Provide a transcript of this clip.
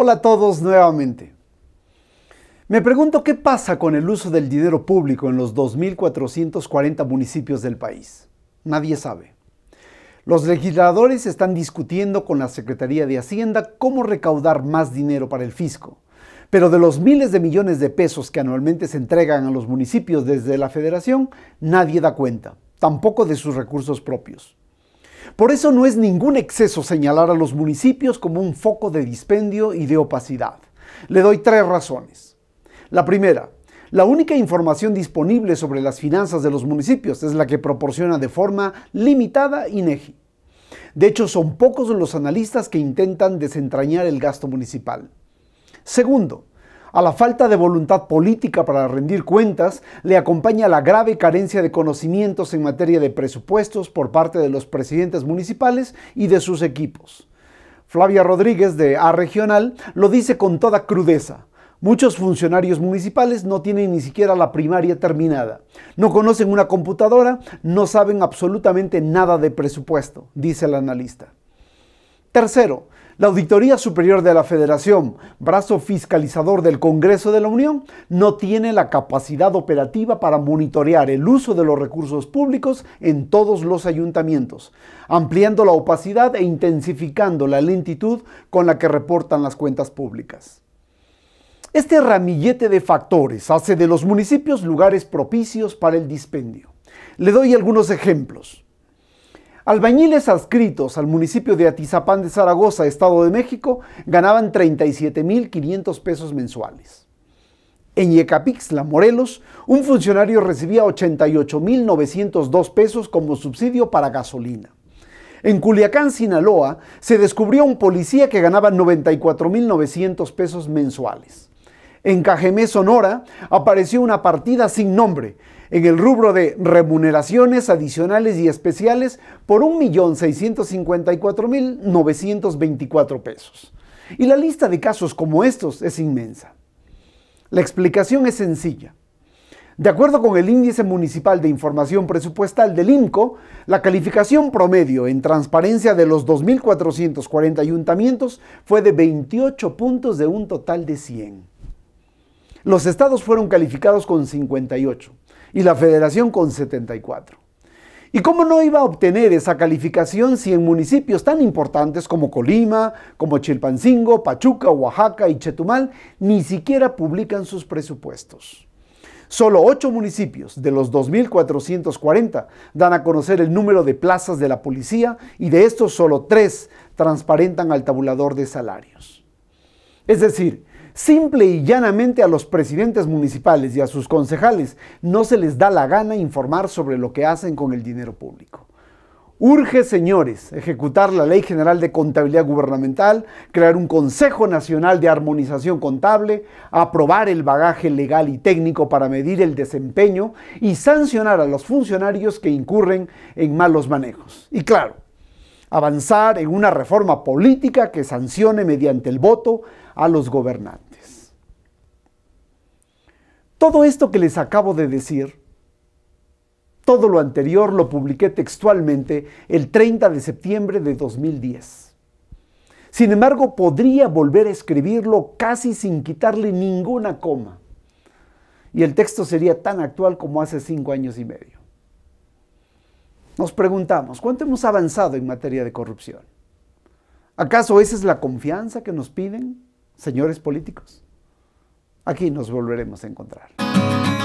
Hola a todos nuevamente. Me pregunto qué pasa con el uso del dinero público en los 2.440 municipios del país. Nadie sabe. Los legisladores están discutiendo con la Secretaría de Hacienda cómo recaudar más dinero para el fisco. Pero de los miles de millones de pesos que anualmente se entregan a los municipios desde la federación, nadie da cuenta, tampoco de sus recursos propios. Por eso no es ningún exceso señalar a los municipios como un foco de dispendio y de opacidad. Le doy tres razones. La primera, la única información disponible sobre las finanzas de los municipios es la que proporciona de forma limitada INEGI. De hecho, son pocos los analistas que intentan desentrañar el gasto municipal. Segundo, a la falta de voluntad política para rendir cuentas le acompaña la grave carencia de conocimientos en materia de presupuestos por parte de los presidentes municipales y de sus equipos. Flavia Rodríguez de A Regional lo dice con toda crudeza. Muchos funcionarios municipales no tienen ni siquiera la primaria terminada. No conocen una computadora, no saben absolutamente nada de presupuesto, dice el analista. Tercero, la Auditoría Superior de la Federación, brazo fiscalizador del Congreso de la Unión, no tiene la capacidad operativa para monitorear el uso de los recursos públicos en todos los ayuntamientos, ampliando la opacidad e intensificando la lentitud con la que reportan las cuentas públicas. Este ramillete de factores hace de los municipios lugares propicios para el dispendio. Le doy algunos ejemplos. Albañiles adscritos al municipio de Atizapán de Zaragoza, Estado de México, ganaban 37.500 pesos mensuales. En Yecapixtla, Morelos, un funcionario recibía 88.902 pesos como subsidio para gasolina. En Culiacán, Sinaloa, se descubrió un policía que ganaba 94.900 pesos mensuales en Cajeme, Sonora, apareció una partida sin nombre en el rubro de remuneraciones adicionales y especiales por 1.654.924 pesos. Y la lista de casos como estos es inmensa. La explicación es sencilla. De acuerdo con el Índice Municipal de Información Presupuestal del IMCO, la calificación promedio en transparencia de los 2.440 ayuntamientos fue de 28 puntos de un total de 100. Los estados fueron calificados con 58 y la federación con 74. ¿Y cómo no iba a obtener esa calificación si en municipios tan importantes como Colima, como Chilpancingo, Pachuca, Oaxaca y Chetumal ni siquiera publican sus presupuestos? Solo 8 municipios de los 2.440 dan a conocer el número de plazas de la policía y de estos solo tres transparentan al tabulador de salarios. Es decir, Simple y llanamente a los presidentes municipales y a sus concejales no se les da la gana informar sobre lo que hacen con el dinero público. Urge, señores, ejecutar la Ley General de Contabilidad Gubernamental, crear un Consejo Nacional de Armonización Contable, aprobar el bagaje legal y técnico para medir el desempeño y sancionar a los funcionarios que incurren en malos manejos. Y claro, avanzar en una reforma política que sancione mediante el voto a los gobernantes. Todo esto que les acabo de decir, todo lo anterior lo publiqué textualmente el 30 de septiembre de 2010. Sin embargo, podría volver a escribirlo casi sin quitarle ninguna coma. Y el texto sería tan actual como hace cinco años y medio. Nos preguntamos, ¿cuánto hemos avanzado en materia de corrupción? ¿Acaso esa es la confianza que nos piden, señores políticos? Aquí nos volveremos a encontrar.